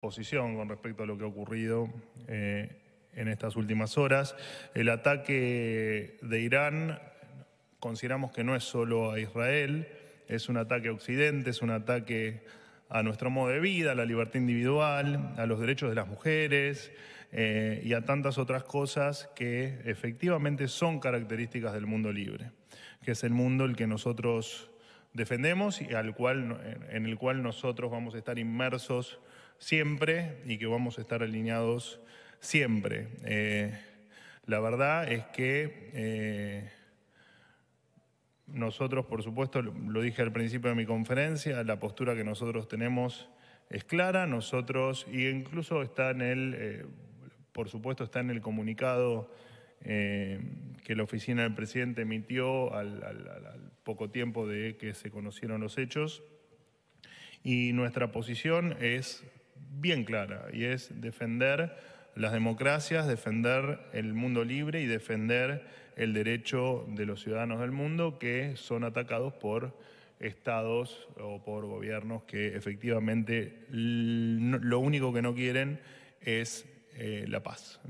posición con respecto a lo que ha ocurrido eh, en estas últimas horas. El ataque de Irán consideramos que no es solo a Israel, es un ataque a Occidente, es un ataque a nuestro modo de vida, a la libertad individual, a los derechos de las mujeres eh, y a tantas otras cosas que efectivamente son características del mundo libre, que es el mundo el que nosotros defendemos y al cual, en el cual nosotros vamos a estar inmersos siempre y que vamos a estar alineados siempre. Eh, la verdad es que eh, nosotros, por supuesto, lo dije al principio de mi conferencia, la postura que nosotros tenemos es clara, nosotros, e incluso está en el, eh, por supuesto, está en el comunicado que la oficina del presidente emitió al, al poco tiempo de que se conocieron los hechos. Y nuestra posición es bien clara y es defender las democracias, defender el mundo libre y defender el derecho de los ciudadanos del mundo que son atacados por estados o por gobiernos que efectivamente lo único que no quieren es eh, la paz.